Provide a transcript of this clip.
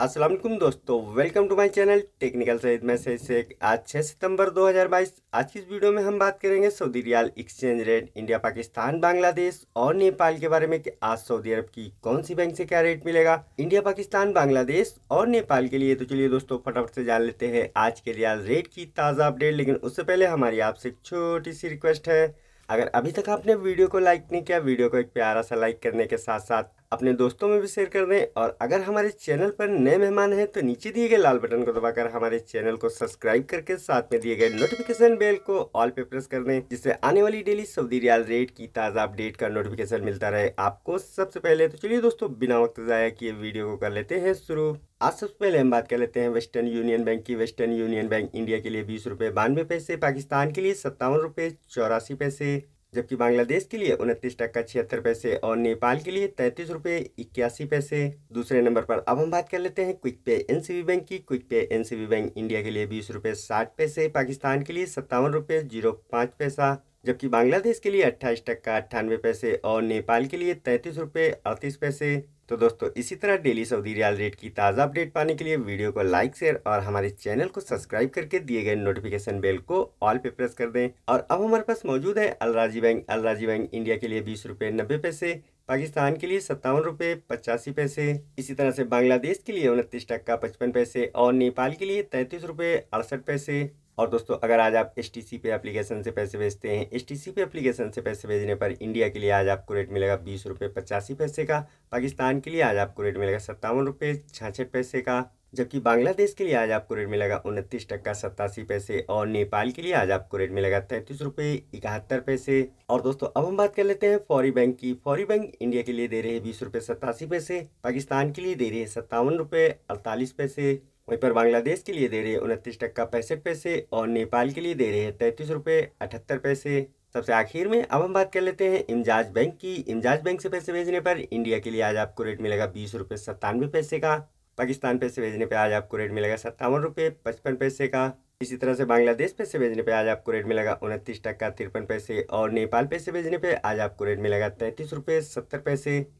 अस्सलाम वालेकुम दोस्तों welcome to my channel technical सहित मैं सही से आज 6 सितंबर 2022 आज की इस वीडियो में हम बात करेंगे Saudi riyal exchange rate India Pakistan Bangladesh और नेपाल के बारे में कि आज सऊदी अरब की कौन सी बैंक से क्या रेट मिलेगा इंडिया पाकिस्तान बांग्लादेश और नेपाल के लिए तो चलिए दोस्तों फटाफट से जान लेते हैं आज के रियाल रेट की ताज़ा अपडेट लेकिन उससे पहले हमारी आपसे एक छोटी सी रिक्वेस्ट है अगर अभी तक आपने वीडियो को लाइक नहीं किया वीडियो को एक प्यारा सा लाइक करने के साथ साथ अपने दोस्तों में भी शेयर कर दें और अगर हमारे चैनल पर नए मेहमान हैं तो नीचे दिए गए लाल बटन को दबाकर हमारे चैनल को सब्सक्राइब करके साथ में दिए गए नोटिफिकेशन बेल को ऑल पे प्रेस कर दें जिससे आने वाली डेली सऊदी रियाल रेट की ताज़ा अपडेट का नोटिफिकेशन मिलता रहे आपको सबसे पहले तो चलिए दोस्तों बिना वक्त ज़ाया किए वीडियो को कर लेते हैं शुरू आज सबसे पहले हम बात कर लेते हैं वेस्टर्न यूनियन बैंक की वेस्टर्न यूनियन बैंक इंडिया के लिए बीस रुपये बानवे पैसे पाकिस्तान के लिए सत्तावन रुपये चौरासी पैसे जबकि बांग्लादेश के लिए उनतीस टक्का छिहत्तर पैसे और नेपाल के लिए तैंतीस रुपये इक्यासी पैसे दूसरे नंबर पर अब हम बात कर लेते हैं क्विक पे एनसीबी बैंक की Quick Pay NCB bank India के लिए बीस रुपये साठ पैसे पाकिस्तान के लिए सत्तावन रुपये जीरो पाँच पैसा जबकि बांग्लादेश के लिए अट्ठाईस टक्का अट्ठानवे पैसे और नेपाल के लिए तैंतीस रुपये अड़तीस पैसे तो दोस्तों इसी तरह डेली सऊदी रियाल रेट की ताज़ा अपडेट पाने के लिए वीडियो को लाइक शेयर और हमारे चैनल को सब्सक्राइब करके दिए गए नोटिफिकेशन बेल को ऑल पे प्रेस कर दें और अब हमारे पास मौजूद है Al Rajhi bank Al Rajhi bank India के लिए बीस रुपये नब्बे पैसे पाकिस्तान के लिए सत्तावन रुपये पचासी पैसे इसी तरह से बांग्लादेश के लिए उनतीस टक्का पचपन पैसे और नेपाल के लिए तैंतीस रुपये अड़सठ पैसे और दोस्तों अगर आज आप एस टी सी पे एप्लीकेशन से पैसे भेजते हैं एस टी सी पे एप्लीकेशन से पैसे भेजने पर इंडिया के लिए आज आपको रेट मिलेगा बीस रुपये पचासी पैसे का पाकिस्तान के लिए आज आपको रेट मिलेगा सत्तावन रुपये छाछठ पैसे का जबकि बांग्लादेश के लिए आज आपको रेट मिलेगा उनतीस टक्का सत्तासी पैसे और नेपाल के लिए आज आपको रेट मिलेगा तैंतीस रुपये इकहत्तर पैसे और दोस्तों अब हम बात कर लेते हैं फौरी बैंक की फौरी बैंक इंडिया के लिए दे रहे हैं बीस रुपये सत्तासी पैसे पाकिस्तान के लिए दे रहे हैं सत्तावन रुपये अड़तालीस पैसे वहीं पर बांग्लादेश के लिए दे रहे हैं उनतीस टक्का पैंसठ पैसे और नेपाल के लिए दे रहे हैं तैंतीस रुपये अठहत्तर पैसे सबसे आखिर में अब हम बात कर लेते हैं इमजाज बैंक की इमजाज बैंक से पैसे भेजने पर इंडिया के लिए आज आपको रेट मिलेगा बीस रुपये सत्तानवे पैसे का पाकिस्तान पैसे भेजने पर आज आपको रेट मिलेगा सत्तावन रुपये पचपन पैसे का इसी तरह से बांग्लादेश पैसे भेजने पर आज आपको रेट मिलेगा उनतीस टक्का तिरपन पैसे और नेपाल पैसे भेजने पर आज आपको रेट मिलेगा तैंतीस रुपये सत्तर पैसे